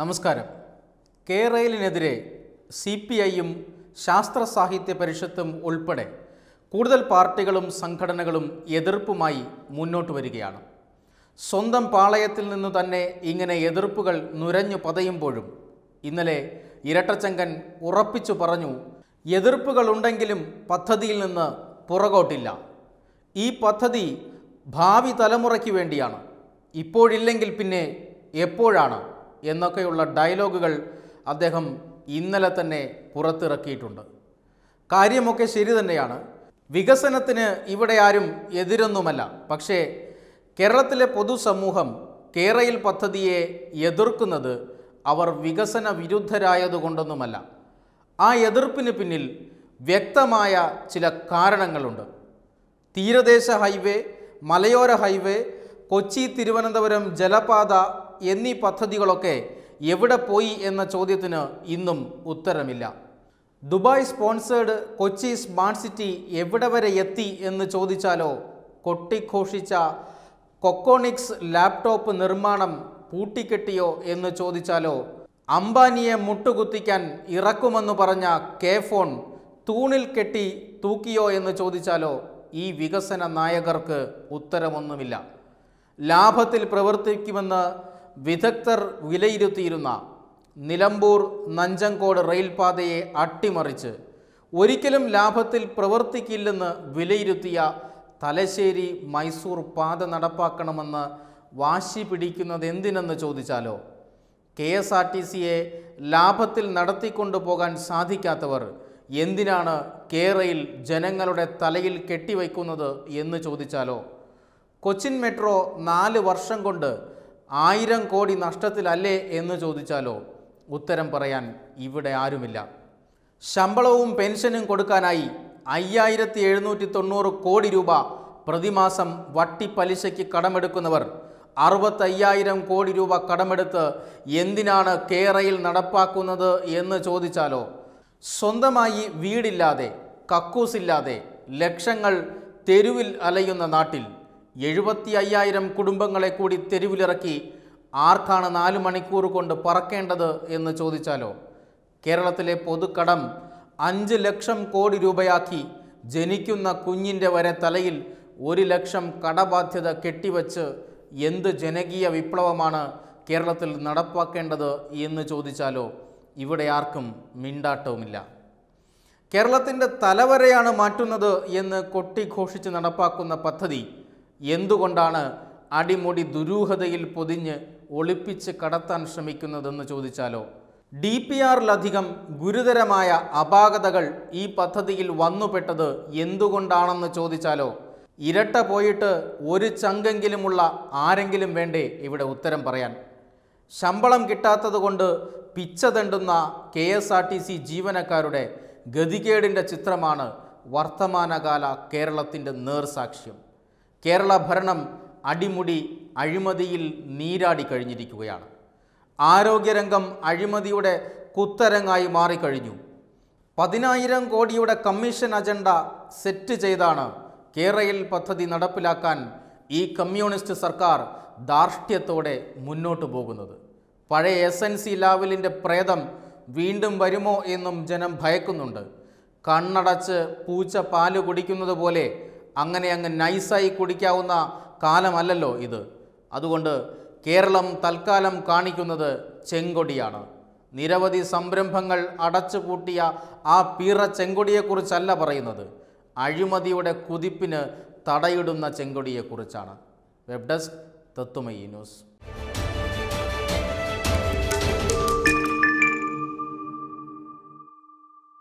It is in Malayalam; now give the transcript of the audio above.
നമസ്കാരം കേരളിനെതിരെ സി പി ഐയും ശാസ്ത്ര സാഹിത്യ പരിഷത്തും ഉൾപ്പെടെ കൂടുതൽ പാർട്ടികളും സംഘടനകളും എതിർപ്പുമായി മുന്നോട്ട് വരികയാണ് സ്വന്തം പാളയത്തിൽ നിന്നു തന്നെ ഇങ്ങനെ എതിർപ്പുകൾ നുരഞ്ഞു പതയുമ്പോഴും ഇന്നലെ ഇരട്ടച്ചങ്കൻ ഉറപ്പിച്ചു പറഞ്ഞു എതിർപ്പുകളുണ്ടെങ്കിലും പദ്ധതിയിൽ നിന്ന് പുറകോട്ടില്ല ഈ പദ്ധതി ഭാവി തലമുറയ്ക്ക് വേണ്ടിയാണ് ഇപ്പോഴില്ലെങ്കിൽ പിന്നെ എപ്പോഴാണ് എന്നൊക്കെയുള്ള ഡയലോഗുകൾ അദ്ദേഹം ഇന്നലെ തന്നെ പുറത്തിറക്കിയിട്ടുണ്ട് കാര്യമൊക്കെ ശരി തന്നെയാണ് വികസനത്തിന് ഇവിടെ ആരും എതിരൊന്നുമല്ല പക്ഷേ കേരളത്തിലെ പൊതുസമൂഹം കേരയിൽ പദ്ധതിയെ എതിർക്കുന്നത് അവർ വികസന വിരുദ്ധരായതുകൊണ്ടൊന്നുമല്ല ആ എതിർപ്പിന് പിന്നിൽ വ്യക്തമായ ചില കാരണങ്ങളുണ്ട് തീരദേശ ഹൈവേ മലയോര ഹൈവേ കൊച്ചി തിരുവനന്തപുരം ജലപാത എന്നീ പദ്ധതികളൊക്കെ എവിടെ പോയി എന്ന ചോദ്യത്തിന് ഇന്നും ഉത്തരമില്ല Dubai sponsored Kochi smart city എവിടെ വരെ എത്തി എന്ന് ചോദിച്ചാലോ കൊട്ടിഘോഷിച്ച കൊക്കോണിക്സ് ലാപ്ടോപ്പ് നിർമ്മാണം പൂട്ടിക്കെട്ടിയോ എന്ന് ചോദിച്ചാലോ അംബാനിയെ മുട്ടുകുത്തിക്കാൻ ഇറക്കുമെന്ന് പറഞ്ഞ കെ ഫോൺ തൂണിൽ കെട്ടി തൂക്കിയോ എന്ന് ചോദിച്ചാലോ ഈ വികസന നായകർക്ക് ഉത്തരമൊന്നുമില്ല ലാഭത്തിൽ പ്രവർത്തിക്കുമെന്ന് വിദഗ്ധർ വിലയിരുത്തിയിരുന്ന നിലമ്പൂർ നഞ്ചങ്കോട് റെയിൽപാതയെ അട്ടിമറിച്ച് ഒരിക്കലും ലാഭത്തിൽ പ്രവർത്തിക്കില്ലെന്ന് വിലയിരുത്തിയ തലശ്ശേരി മൈസൂർ പാത നടപ്പാക്കണമെന്ന് വാശി പിടിക്കുന്നത് എന്തിനെന്ന് ചോദിച്ചാലോ കെ എസ് ആർ ടി സിയെ ലാഭത്തിൽ നടത്തിക്കൊണ്ടു പോകാൻ സാധിക്കാത്തവർ എന്തിനാണ് കേരയിൽ ജനങ്ങളുടെ തലയിൽ കെട്ടിവയ്ക്കുന്നത് എന്ന് ചോദിച്ചാലോ കൊച്ചിൻ മെട്രോ നാല് വർഷം കൊണ്ട് ആയിരം കോടി നഷ്ടത്തിലല്ലേ എന്ന് ചോദിച്ചാലോ ഉത്തരം പറയാൻ ഇവിടെ ആരുമില്ല ശമ്പളവും പെൻഷനും കൊടുക്കാനായി അയ്യായിരത്തി എഴുന്നൂറ്റി തൊണ്ണൂറ് കോടി രൂപ പ്രതിമാസം വട്ടിപ്പലിശയ്ക്ക് കടമെടുക്കുന്നവർ അറുപത്തയ്യായിരം കോടി രൂപ കടമെടുത്ത് എന്തിനാണ് കേരയിൽ നടപ്പാക്കുന്നത് എന്ന് ചോദിച്ചാലോ സ്വന്തമായി വീടില്ലാതെ കക്കൂസില്ലാതെ ലക്ഷങ്ങൾ തെരുവിൽ അലയുന്ന നാട്ടിൽ എഴുപത്തി അയ്യായിരം കുടുംബങ്ങളെ കൂടി തെരുവിലിറക്കി ആർക്കാണ് നാല് മണിക്കൂർ കൊണ്ട് പറക്കേണ്ടത് എന്ന് ചോദിച്ചാലോ കേരളത്തിലെ പൊതുക്കടം അഞ്ച് ലക്ഷം കോടി രൂപയാക്കി ജനിക്കുന്ന കുഞ്ഞിൻ്റെ വരെ തലയിൽ ഒരു ലക്ഷം കടബാധ്യത കെട്ടിവച്ച് എന്ത് ജനകീയ വിപ്ലവമാണ് കേരളത്തിൽ നടപ്പാക്കേണ്ടത് എന്ന് ചോദിച്ചാലോ ഇവിടെ ആർക്കും മിണ്ടാട്ടവുമില്ല കേരളത്തിൻ്റെ തലവരെയാണ് മാറ്റുന്നത് എന്ന് കൊട്ടിഘോഷിച്ച് നടപ്പാക്കുന്ന പദ്ധതി എന്തുകൊണ്ടാണ് അടിമുടി ദുരൂഹതയിൽ പൊതിഞ്ഞ് ഒളിപ്പിച്ച് കടത്താൻ ശ്രമിക്കുന്നതെന്ന് ചോദിച്ചാലോ ഡി പി ആറിലധികം ഗുരുതരമായ അപാകതകൾ ഈ പദ്ധതിയിൽ വന്നുപെട്ടത് എന്തുകൊണ്ടാണെന്ന് ചോദിച്ചാലോ ഇരട്ട പോയിട്ട് ഒരു ചങ്കെങ്കിലുമുള്ള ആരെങ്കിലും വേണ്ടേ ഇവിടെ ഉത്തരം പറയാൻ ശമ്പളം കിട്ടാത്തതുകൊണ്ട് പിച്ച തണ്ടുന്ന K S R T C ജീവനക്കാരുടെ ഗതികേടിൻ്റെ ചിത്രമാണ് വർത്തമാനകാല കേരളത്തിൻ്റെ നേർസാക്ഷ്യം കേരള ഭരണം അടിമുടി അഴിമതിയിൽ നീരാടി കഴിഞ്ഞിരിക്കുകയാണ് ആരോഗ്യരംഗം അഴിമതിയുടെ കുത്തരങ്ങായി മാറിക്കഴിഞ്ഞു പതിനായിരം കോടിയുടെ കമ്മീഷൻ അജണ്ട സെറ്റ് ചെയ്താണ് കേരളയിൽ പദ്ധതി നടപ്പിലാക്കാൻ ഈ കമ്മ്യൂണിസ്റ്റ് സർക്കാർ ധാർഷ്ട്യത്തോടെ മുന്നോട്ടു പോകുന്നത് പഴയ എസ് എൻ സി ലാവലിൻ്റെ പ്രേതം വീണ്ടും വരുമോ എന്നും ജനം ഭയക്കുന്നുണ്ട് കണ്ണടച്ച് പൂച്ച പാല് കുടിക്കുന്നത് പോലെ അങ്ങനെ അങ്ങ് നൈസായി കുടിക്കാവുന്ന കാലമല്ലല്ലോ ഇത് അതുകൊണ്ട് കേരളം തൽക്കാലം കാണിക്കുന്നത് ചെങ്കൊടിയാണ് നിരവധി സംരംഭങ്ങൾ അടച്ചുപൂട്ടിയ ആ പീറ ചെങ്കൊടിയെക്കുറിച്ചല്ല പറയുന്നത് അഴിമതിയുടെ കുതിപ്പിന് തടയിടുന്ന ചെങ്കൊടിയെക്കുറിച്ചാണ് വെബ് ഡെസ്ക് തത്തുമയി ന്യൂസ്